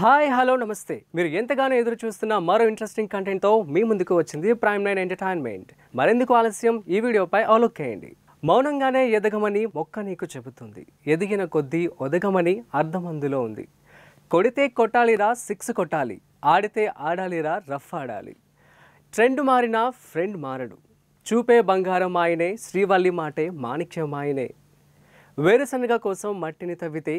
hi hello నమస్తే మీరు ఎంతగానో ఎదురు చూస్తున్న మరో ఇంట్రెస్టింగ్ కంటెంట్తో మీ ముందుకు వచ్చింది ప్రైమ్ నైన్ ఎంటర్టైన్మెంట్ మరెందుకు ఆలస్యం ఈ వీడియోపై ఆలోకేయండి మౌనంగానే ఎదగమని మొక్క నీకు చెబుతుంది ఎదిగిన కొద్దీ ఒదగమని అర్థం అందులో ఉంది కొడితే కొట్టాలిరా సిక్స్ కొట్టాలి ఆడితే ఆడాలిరా రఫ్ ఆడాలి ట్రెండ్ మారినా ఫ్రెండ్ మారడు చూపే బంగారం ఆయనే శ్రీవల్లి మాటే మాణిక్యం ఆయనే వేరుశనగ కోసం మట్టిని తవ్వితే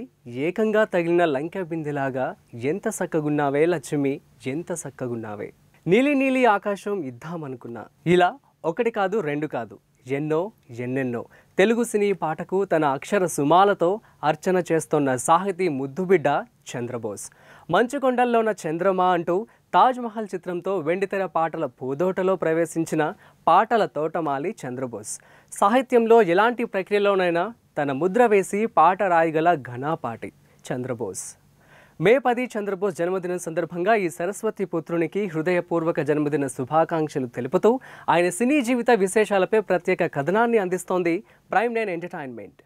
ఏకంగా తగిలిన లంక బిందెలాగా ఎంత సక్కగున్నావే లక్ష్మి ఎంత సక్కగున్నావే నీలి నీలి ఆకాశం ఇద్దామనుకున్నా ఇలా ఒకటి కాదు రెండు కాదు ఎన్నో ఎన్నెన్నో తెలుగు సినీ పాటకు తన అక్షర సుమాలతో అర్చన చేస్తున్న సాహితీ ముద్దుబిడ్డ చంద్రబోస్ మంచుకొండల్లో ఉన్న చంద్రమ అంటూ తాజ్మహల్ చిత్రంతో వెండితెర పాటల పూదోటలో ప్రవేశించిన పాటల తోటమాలి చంద్రబోస్ సాహిత్యంలో ఎలాంటి ప్రక్రియలోనైనా తన ముద్ర వేసి పాట రాయగల ఘనాపాటి చంద్రబోస్ మే పది చంద్రబోస్ జన్మదినం సందర్భంగా ఈ సరస్వతి పుత్రునికి హృదయపూర్వక జన్మదిన శుభాకాంక్షలు తెలుపుతూ ఆయన సినీ జీవిత విశేషాలపై ప్రత్యేక కథనాన్ని అందిస్తోంది ప్రైమ్ నైన్ ఎంటర్టైన్మెంట్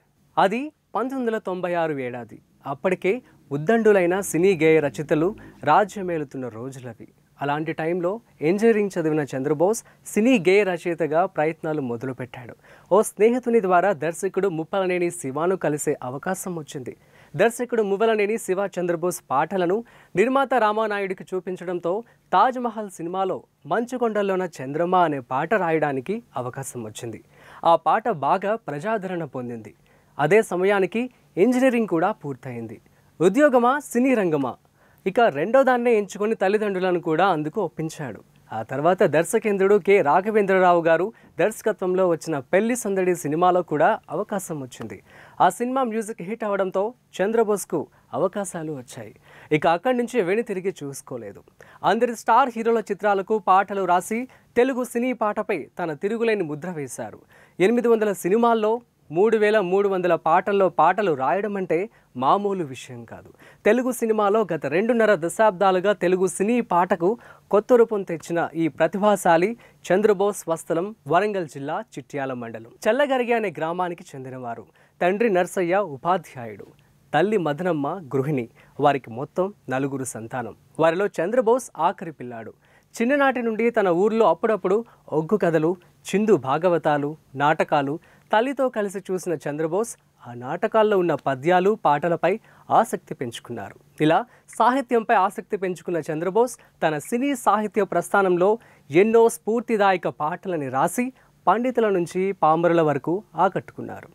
అది పంతొమ్మిది వందల తొంభై ఆరు ఏడాది అప్పటికే ఉద్దండులైన సినీ గేయ రచితలు రాజ్యమేలుతున్న రోజులవి అలాంటి టైంలో ఇంజనీరింగ్ చదివిన చంద్రబోస్ సినీ గేయ రచయితగా ప్రయత్నాలు మొదలుపెట్టాడు ఓ స్నేహితుని ద్వారా దర్శకుడు ముప్పలనేని శివాను కలిసే అవకాశం వచ్చింది దర్శకుడు ముప్పలనేని శివ చంద్రబోస్ పాటలను నిర్మాత రామానాయుడికి చూపించడంతో తాజ్మహల్ సినిమాలో మంచుకొండల్లోన చంద్రమ్మ అనే పాట రాయడానికి అవకాశం వచ్చింది ఆ పాట బాగా ప్రజాదరణ పొందింది అదే సమయానికి ఇంజనీరింగ్ కూడా పూర్తయింది ఉద్యోగమా సినీ రంగమా ఇక రెండో దాన్నే ఎంచుకొని తల్లిదండ్రులను కూడా అందుకు ఒప్పించాడు ఆ తర్వాత దర్శకేంద్రుడు కె రాఘవేంద్రరావు గారు దర్శకత్వంలో వచ్చిన పెళ్లి సందడి సినిమాలో కూడా అవకాశం వచ్చింది ఆ సినిమా మ్యూజిక్ హిట్ అవడంతో చంద్రబోస్కు అవకాశాలు వచ్చాయి ఇక అక్కడి నుంచి తిరిగి చూసుకోలేదు అందరి స్టార్ హీరోల చిత్రాలకు పాటలు రాసి తెలుగు సినీ పాటపై తన తిరుగులేని ముద్ర వేశారు ఎనిమిది వందల సినిమాల్లో మూడు వేల మూడు వందల పాటల్లో పాటలు రాయడం అంటే మామూలు విషయం కాదు తెలుగు సినిమాలో గత రెండున్నర దశాబ్దాలుగా తెలుగు సినీ పాటకు కొత్త రూపం తెచ్చిన ఈ ప్రతిభాశాలి చంద్రబోస్ వస్తలం వరంగల్ జిల్లా చిట్యాల మండలం చల్లగరిగి అనే గ్రామానికి చెందినవారు తండ్రి నర్సయ్య ఉపాధ్యాయుడు తల్లి మదనమ్మ గృహిణి వారికి మొత్తం నలుగురు సంతానం వారిలో చంద్రబోస్ ఆఖరి పిల్లాడు చిన్ననాటి నుండి తన ఊర్లో అప్పుడప్పుడు ఒగ్గు కథలు చిందు భాగవతాలు నాటకాలు తల్లితో కలిసి చూసిన చంద్రబోస్ ఆ నాటకాల్లో ఉన్న పద్యాలు పాటలపై ఆసక్తి పెంచుకున్నారు ఇలా సాహిత్యంపై ఆసక్తి పెంచుకున్న చంద్రబోస్ తన సినీ సాహిత్య ప్రస్థానంలో ఎన్నో స్ఫూర్తిదాయక పాటలని రాసి పండితుల నుంచి పాంబరుల వరకు ఆకట్టుకున్నారు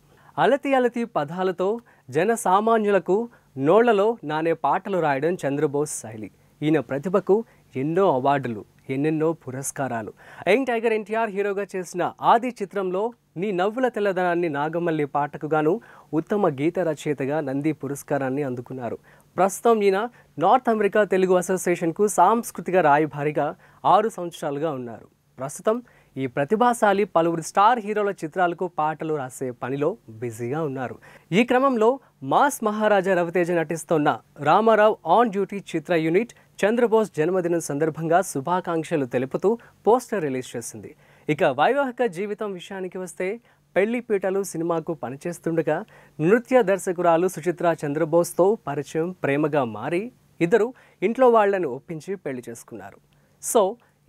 అలతి అలతి పదాలతో జనసామాన్యులకు నోళ్లలో నానే పాటలు రాయడం చంద్రబోస్ శైలి ఈయన ప్రతిభకు ఎన్నో అవార్డులు ఎన్నెన్నో పురస్కారాలు యంగ్ టైగర్ ఎన్టీఆర్ హీరోగా చేసిన ఆది చిత్రంలో నీ నవ్వుల తెల్లదనాన్ని నాగమల్లి పాటకుగాను ఉత్తమ గీత రచయితగా నంది పురస్కారాన్ని అందుకున్నారు ప్రస్తుతం ఈయన నార్త్ అమెరికా తెలుగు అసోసియేషన్కు సాంస్కృతిక రాయభారిగా ఆరు సంవత్సరాలుగా ఉన్నారు ప్రస్తుతం ఈ ప్రతిభాశాలి పలువురు స్టార్ హీరోల చిత్రాలకు పాటలు రాసే పనిలో బిజీగా ఉన్నారు ఈ క్రమంలో మాస్ మహారాజా రవితేజ నటిస్తున్న రామారావు ఆన్ డ్యూటీ చిత్ర యూనిట్ చంద్రబోస్ జన్మదినం సందర్భంగా శుభాకాంక్షలు తెలుపుతూ పోస్టర్ రిలీజ్ చేసింది ఇక వైవాహిక జీవితం విషయానికి వస్తే పెళ్లి పీటలు సినిమాకు పనిచేస్తుండగా నృత్య దర్శకురాలు సుచిత్ర చంద్రబోస్తో పరిచయం ప్రేమగా మారి ఇద్దరు ఇంట్లో వాళ్లను ఒప్పించి పెళ్లి చేసుకున్నారు సో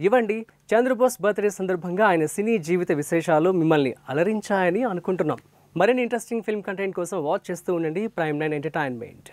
ఇవ్వండి చంద్రబోస్ బర్త్డే సందర్భంగా ఆయన సినీ జీవిత విశేషాలు మిమ్మల్ని అలరించాయని అనుకుంటున్నాం మరిన్ని ఇంట్రెస్టింగ్ ఫిల్మ్ కంటెంట్ కోసం వాచ్ చేస్తూ ఉండండి ప్రైమ్ నైన్ ఎంటర్టైన్మెంట్